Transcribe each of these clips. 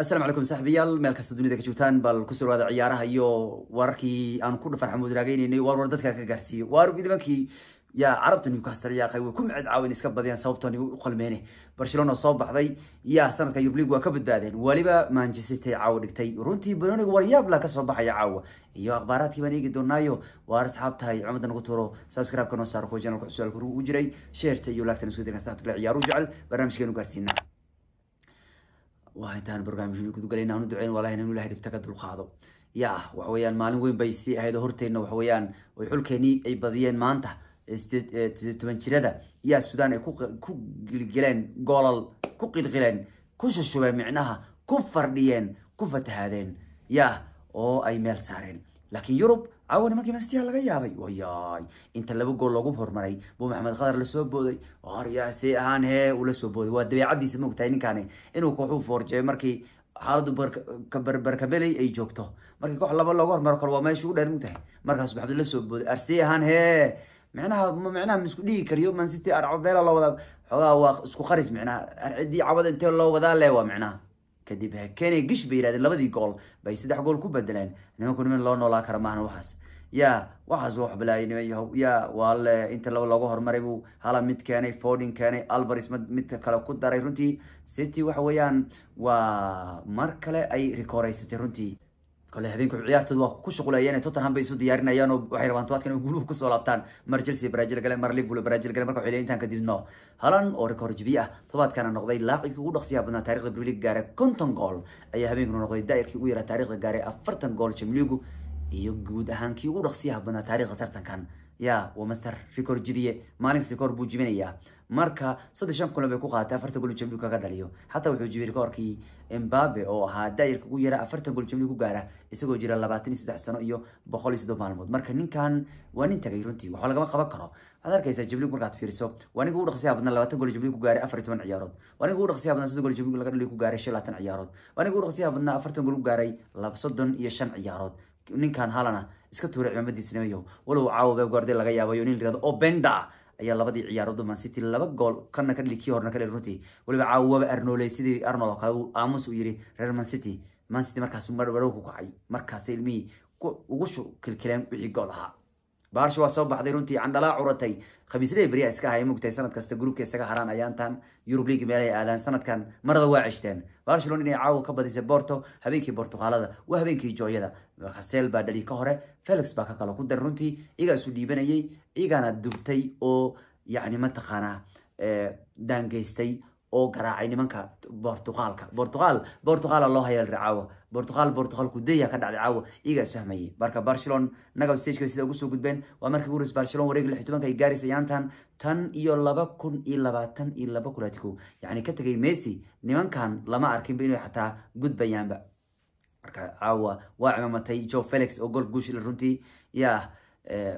asalaamu calaykum saaxiibayaal meel kasta dunida ka joogtaan bal ku soo dhawaada ciyaaraha iyo wararkii aan ku dhafan xamuud raagaynaynay waar war dadka ka gaarsiiyo waarub idimankii yaa carabta newcastle yaaqay way ku micid caawin iska badiyeen sababtoo nigu u qalmeyne barcelona soo baxday yaa sanadka eurleague waa ka badbaadeen waliba manchester city caawa dhigtay runtii banoniga waryaabla kasoo baxaya caawa iyo akhbaaraadkii eegi doonaayo waar asxaab cumada nagu tuuro subscribe-ka saaro kuwa janalka cusub alka u jiray sheerta iyo laagtan isku dirkan saxabta kale ciyaaru jecel barnaamijkeenu gaarsiinaa waa intaan barnaamijyada guda galay inaanu duceyn wallahi inaan ilahay dhibta ka dulqaado yaa waxa weeyaan maalin weyn bay sii ahayd horteenna waxa weeyaan way xulkeenii ay badiyeen maanta sideed eh, toban jirada yaa sudan ay ku gilgileen goolal ku qilqileen ku shushubeen micnaha ku fardhiyeen ku fatahaadeen yah oo ay meel saareen laakiin yurub caawa nimankii manstiya laga yaabay wayaay inta laba gool lagu hormaray buu maxamed khadar lasoo booday horyaasey ahaan hee uu lasoo booday waa dabeecadiisa maogtahay ninkaani inuu kooxuu foorjeeyo markii xaaladdu berkabeley ay joogto markii koox laba looga hormaro kol waa meesha ugu dheer mugtahay markaasuu maxamed lasoo booday arsey ahaan hee micnaha micnaha ma isku dhigi kariyo man city arcabela loo wadaa xoogaa waa isku qaris micnaha arcidii cawada intee loo wadaa le waa micnaha kadib kenya gish bay yirahdeen labadii gool bay saddex gool ku bedeleen nimanku niman loo noolaa kara maahan waxaas ya waxaas waa waxbalaayinimo yahow ya waale inta laba looga hormaray buu hala mid keenay fording keenay alvaris midka kale ku daray runtii city waxa weeyaan waa mar kale ay rikoreysatay runtii kole habeenka ciyaartoodu waa ku shuquleeyeen tottenham bay isu diyaarinayaan oo waxay rabaan tobaadkan in guuluhu kusoo laabtaan mar chelsea baraajil gale mar liverpool baraajil gale marka waxay intaan kadibno halan oo rekoor jibi ah tobaadkana noqday laacibkii ugu dhaqsiyaha badnaa taarikhda premier league gaare konton gool ayaa habeenkuna noqday daa'irkii ugu yaraa taarikhda gaare afartan gool jamligu iyo guud ahaan kii ugu dhaqsiyaha badnaa taarikhda tartankan ya waa master record jibiye maalinkas record buu jibinayaa marka saddex shan kulan bay ku qaadatay afartan gol jabli kaga dhaliyo xataa wuxuu jibiyey rekoorkii embabe oo ahaa daayarka ugu yara afartan gol jabli ku gaara isagoo jira labaatan iyo saddex sano iyo boqol iyo soddon maalmood marka ninkan waa nin tagay runtii waxba lagama qaban karo waxaad arkaysaa jablig markaad fiiriso waa ninka ugu labaatan gol jabli ku gaaray afar toban ciyaarood waa ninka ugu soddon gol jabli laga dhaliyo ku gaaray shan labaatan ciyaarood waa ninka ugu afartan gol ku gaaray soddon iyo shan ciyaarood ninkan halana iska tuuray cimaamadiisnamayow walow caawo beb guardi laga yaabayo nin lirado obenda ayaa labadii ciyaarood man city laba gool kana ka dhili kii horna ka dhili runtii waliba caawo waaba arnooley sidii arnold oo kale uu aamus uu yiri reer man city man city markaasuu marwarow ku kacay markaasa ilmihii ugu kilkileen wixii gool ahaa barsh waa soo baxday runtii candhalaa curatay khamiisley beryaa iska ahay mugtay sanad kasta gruubka isaga haraan ayaantan yurub league meelay aadaan sanadkan marada waa ceshteen barcelon inay caawa ka badisay borto habeenkii bortuqaalada waa habeenkii jooyada haseel baa dhali ka hore felix baa ka kale ku dar runtii iyagaa isu dhiibanayay iyagaana dubtay oo yani mataqaanaa eh, daangeystay oo garaacay nimanka bortuqaalka bortuqaal bortuqaala loo hayeelra caawa bortuqaal bortuqaal kudeya ka dhacday caawa iyagaa sahmayay marka barcelon nagow stageka sida ugu soo gudbeen waa markii ugu horeys barcelon wareegi lix tobanka ay gaaraysa tan iyo laba kun iyo labaatan iyo laba kun atikow yacni ka tegay messi nimankan lama arkinba inay xataa gudbayaanba marka caawa waa cimamatay jo felix oo gool guush runtii yaa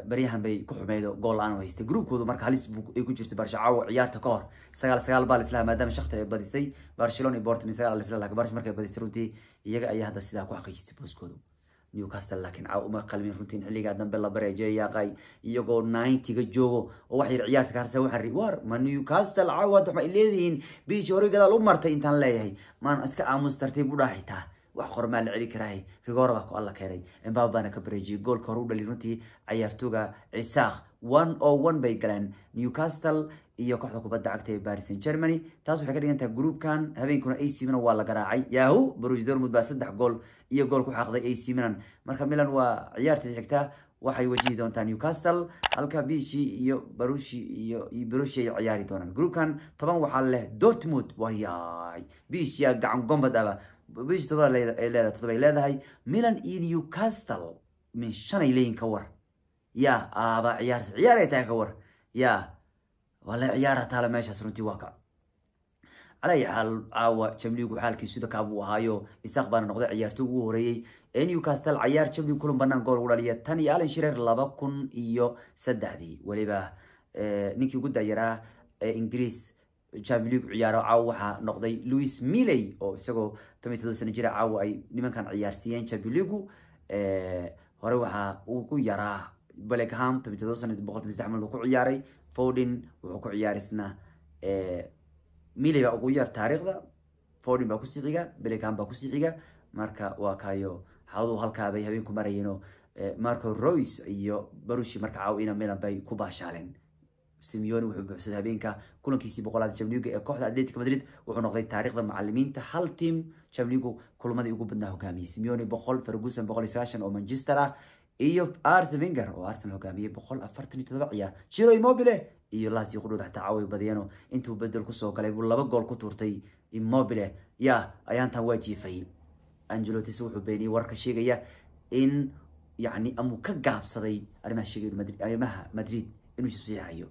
baryahan bay ku xumeydo goolla-aan haystay groupkoodu marka halis ay ku jirta barshacaawo ciyaarta ka hor sagaal sagaal baa lisla maadaama shaktar ay badisay barcelona iyo sagaal lisla laakiin barsh markay badisay runtii iyaga ayaa hadda sidaa ku xaqiijistay booskoodu newcastle laakiin caaw uma qalmin runtii xilligaa dambe la bareejeyo yaaqay iyagoo ninetyga joogo oo wax yar ciyaarta ka harsa waxaa war ma newcastle caaw hadda waxay leedihiin biishi hore gadaal u martay intaan leeyahay maan iska aamus tartiib u dhaaxitaa wax qormaa la celi karaahay rigoora baa ku alla keenay embaaba baana ka bareejiyey goolka hore u dhaliy runtii cayaartooga cisaakh one oo oh one bay galeen newcastle iyo kooxda kubadda cagta ee baris an germany taas waxay ka dhigan tahay gruubkan habeenkuna a c milan waa la garaacay yahu bruj dormud baa saddex gool iyo gool ku xaaqday a c milan marka milan waa ciyaarteed xigta waxay wajihi doontaa newcastle halka bishi iyo barushi iyo barushi ay ciyaari doonaan gruubkan toban waxaa leh dortmund wayay bishiya gacan gombad bish todoba ay eh, leedahay todobaay leedahay milan iyo newcastle min shanay leeyihin ka war ya aaba ah, ciyaars ciyaar ay tahay ka war ya waa la ciyaara taala meeshaas runtii waa kac calaayi xaal caawa jamligu xaalkiisu sida kaabuu ahaayo isaaq baana noqday ciyaartoi ugu horeeyey ee newcastle cayaar jamligu kulan banaan gool ugu dhaliya tan iyo alan shireer laba kun iyo saddexdii weliba eh, ninkii ugu dayaraa ah, ee eh, ingiriis champion league ciyaaro caawa waxaa noqday louis milley oo isagoo toban todoba sana jira caawa ay nimankan ciyaarsiiyeen champion eh, hore waxaa ku yaraa bellingham toban todoba sana boqol toban saddex mal ku ciyaaray foden wuxuu ku ciyaarisna eh, milley baa ugu yar taariikhda foden baa kusii xiga bellingham baa kusii xiga marka waa kaayo xaladuu halkaabay habeenku marayeenoo eh, marco royce iyo barushi marka caawa ina milan bay ku baashaaleen simeoni wuxuu buuxsaday habeenka kulankiisii boqolaad jamliga ee kooxda atletica madrid wuxuu noqday taarikhda macalimiinta hal tiim jamligu kulmadii ugu badnaa hogaamiyey simeoni boqol ferguson boqol iyo sagaashan oo manchester ah iyo arsen wenger oo arsenal hogaamiyey boqol afartan iyo todoba ciyaar jiro immobile iyo laasii qudhowda xataa caawi badiyano intuu bedel kusoo galay buu laba gool ku tuurtay immobile ya ayaantan waa jiifay angelotis wuxuu beeniyey warka sheegaya in yani amuu ka gaabsaday arrimaha sheegay arrimaha madrid inuu isfiicayo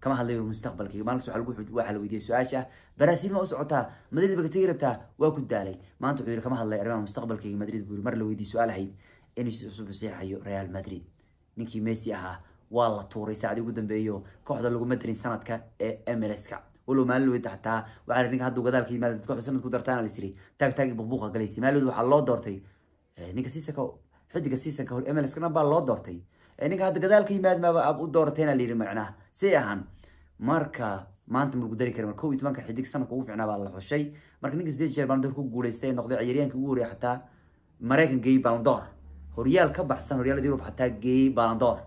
kama hadlayo mustaqbalkayga maalinkas waxaa la weydiiyey su-aasha baraasiil ma u socotaa madrid ba ka tegi rabtaa waa ku daalay maanta wuxuu yidhi kama hadlayo arrimaha mustaqbalkayga madrid buu yidhi mar la weydiiyey su-aal ahayd inuu si cusub u seexayo real madrid ninkii messi ahaa waa la tuuray saacdii ugu dambeeyo kooxda laguma darin sanadka ee mlska walow maalin xataa waxaa ninka haddu gadaalka yimaada kooxda sanadku dartaana lisiri taag taagi buqbuuqa galaysa waxaa loo doortay eh, ninka siisaka xidiga siisanka hor mlskana baa loo doortay eh, ninka hadda gadaalka yimaadmaaba ab u doortayna la yidhi macnaha si ahaan marka maanta ma lagu dari karin marka kow iyo tobanka xidig sanadka ugu ficnaa baa la xushay marka ninka sideed jeer baalon ku guuleystay noqday ciyaaryahanka ugu horeeya xataa maraykan geeyey baalon horyaal ka baxsan horyaalada yurub xataa geeyey baalon door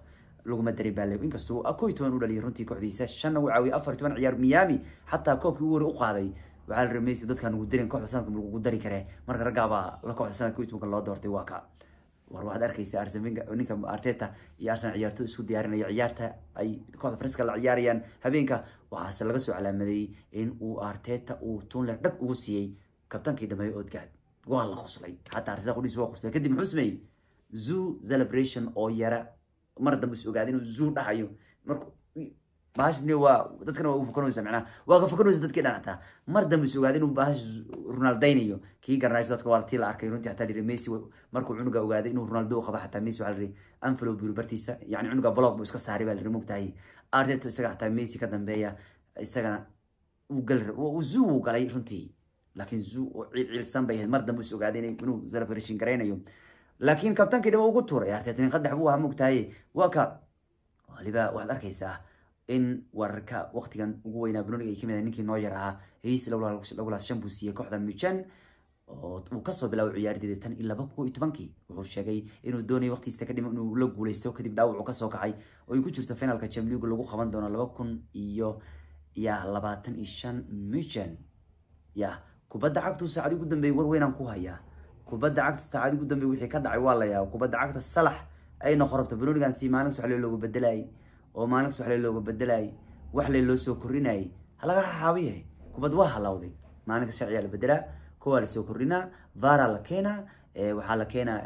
laguma dari baalew inkastuu kow iyo toban u dhaliyay runtii kooxdiisa shanna u caawiyay afar iyo toban ciyaar miami xataa koobkii ugu horey u qaaday waxaa la ramaysi dadkaan ugu darin kooxda sanadka ma dari karee marka raggaabaa la kooxda sanadka iyo tobanka loo doortay waa ka war waxaad arkeysa arsenal ninka arteta iyo arsenal ciyaartooy isku diyaarinaya ciyaarta ay kooxda fariska la ciyaarayaan habeenka waxaase laga soo calaamadeeyey in uu arteta uu tunler dhab ugu siiyey kabtankii dhameeyo odgaad waa la qoslay xataa arteta qudhiis waa qoslay kadib muxuu sameeyey zoo celebration oo yara mar dambe is ogaada inuu zoo dhahayo marku bahashas waa dadkana waa ugu macnaha waa ka fakanaysa dadkii dhanataa mar dambe is ogaaday inuu bahashas ronaldaynayo kii garanays dadka waa tii la arkay runtii xataa lihi messi markuu cunuga ogaaday inuu ronaldo qaba xataa messi waxaa lihi anfalo biru bartiisa yacni cunuga block buu iska saaray baa lihi mogtahay arteta isaga xataa messi ka dambeeya isagana uu gal zoo uu galay runtii laakiin zoo oo ciilsan bay ahayd mar dambe is ogaaday inuu celebration garaynayo laakiin kabtankii dhiba ugu tuuray arteta nin qadax buu ahaa mogtahay waa ka waliba waxaad arkaysaa in wararka waqtigan ugu weynaa banonig ay kamid ahay ninkii noo yar ahaa heysi lagulaas shan buu siiyey kooxda mujan oo uu kasoo bilaabay ciyaardeeda tan iyo laba kun iyo tobankii wuxuu sheegay inuu doonayay waqtigiista kadhib inuu la guuleysto kadib dhaawacu kasoo kacay oo ay ku jirto finalka jamligu lagu qaban doono laba kun iyo ya labaatan iyo shan mujan ya kubadda cagtuu saacadi ugu dambeeyey war weynaan ku hayaa kubadda cagta saacadi ugu dambeeyey wixii ka dhacay waa la yaaba kubadda cagta salax ay qorabta banonigan sii maalinkaas waxaa loogu bedelayay oo maalintaas waxle looga bedelayay waxle loo soo kordhinayay halaga xaawiyahay kubad waa halawday maalinta sharciyaa la bedelaa kuwaa lasoo kordhinaa vara la keenaa waxaa la keenaa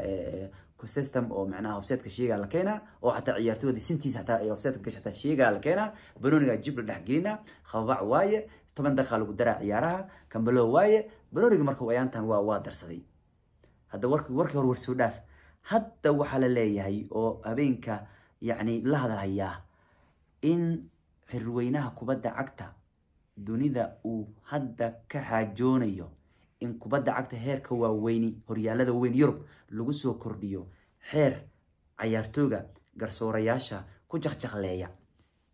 system oo manaha ofsetka sheega la keenaa oo xataa ciyaartoyda sintiis ataa ofsetka gash ataa sheega la keenaa banooniga jib la dhexgelina khababac waaye toban daqiiqa lagu daraa ciyaaraha kambalo waaye banooniga marka ayaantan waa waa darsaday hadda warki warkii hor war soo dhaaf hadda waxaa la leeyahay oo habeenka yacni la hadalhayaa in xirweynaha kubadda cagta dunida uu hadda ka xaajoonayo in kubadda cagta heerka waaweyni horyaalada weyn yurub lagu soo kordhiyo xeer cayaartooga garsoorayaasha ku jakjakleeya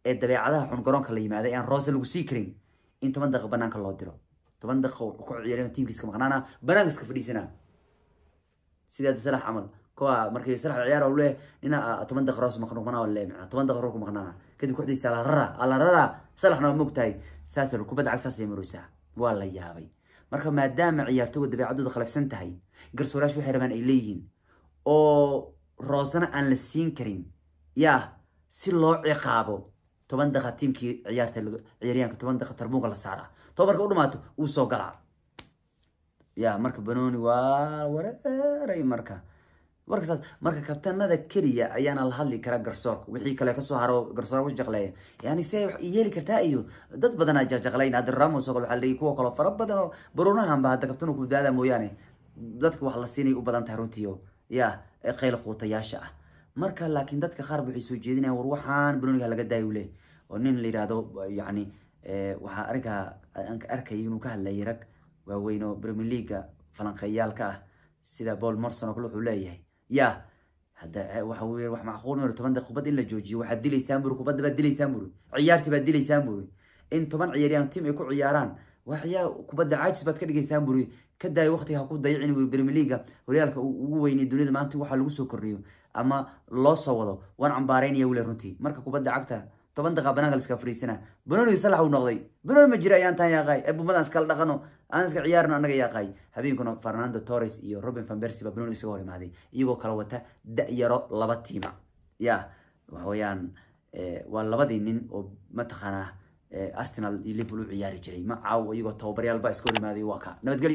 ee dabeecadaha xungaroonka la yimaada ee aan roose lagu sii karin in toban daqa banaanka loo diro toban daqiiq ku ciyaareen tiimkiiska maqnaana banaanka iska fadhiisanaa sidaa salax camal kuwa ah, markii saraxda ciyaar uu leeyahay nina ah, toban daqiiqo hoos maqnuq manaa lee macna toban daqiiqo ku maqnaa kadib kuxdii salarara alarara salaxna ma ogtahay saasal kubada cagta saasi maraysaa waa la yaabay marka maadaama ciyaartooyga dabeecadooda khalafsan tahay garsoorayaashu waxay rabaan ay leeyihiin oo roosana aan la siin karin yaa si loo ciqaabo toban daqa tiimkii ciyaarta ciyaaryaanka toban daqa tarmuuga la saara too u dhamaato uu soo galaa yaa marka banooni waa wareeray marka marka marka kabtanada keliya ayaana la hadli karaa garsoorka wixii kale kasoo haro garsoorka ku jaqleeya yani si yeeli kartaa iyo dad badanaa jaqjaqlayn hadda ramos oo waxaa leeyahy kuwa kaloo fara badan oo baruunahanba hadda kabtanu ku daadaa mooyaane dadka wax la siinay u badan tahay runtiio ya ee qayl quutayaasha ah marka laakiin dadka qaarba waxay soo jeedinayaan war waxaan baroniga laga daayo leh oo nin la yidhaahdo yacni waxaa arkaa arkaya inuu ka hadlayay rag waaweyn oo premier leaga falanqeeyaalka ah sida paul morson oo kale wuxuu leeyahay ya eh, waxa wey wax in la joojiyo waxaad dilaysaan buri kubadda baad dilaysaan buri ciyaartii baad dilaysaan buri in toban ciyaaryahan tiim ay ku ciyaaraan waxyaa kubadda caajis baad ka dhigaysaan buri ka daayo waqtiga ha ku dayicin horyaalka ugu weynay duniyada maanta waxa lagu soo kordhiyo ama loo soo wado waan cambaaraynaya wile runtii marka kubadda cagta toban daqa bananka laska fariisana banoni salax uu noqday banoni ma jira ayaan taan yaaqaay bumadaan iskala dhaqano aan iska ciyaarno annaga yaaqaay habeenkuna fernando torres iyo robin van persi baa banoni isaga hor imaaday iyagoo kala wata dayaro laba tiima ya waxa eh, waa labadii nin oo mataqaanaa eh, arsenal iyo liverpool u ciyaari jiray ma caaw iyagoo tababaryaal baa iska hor imaaday waa ka nabadgelyo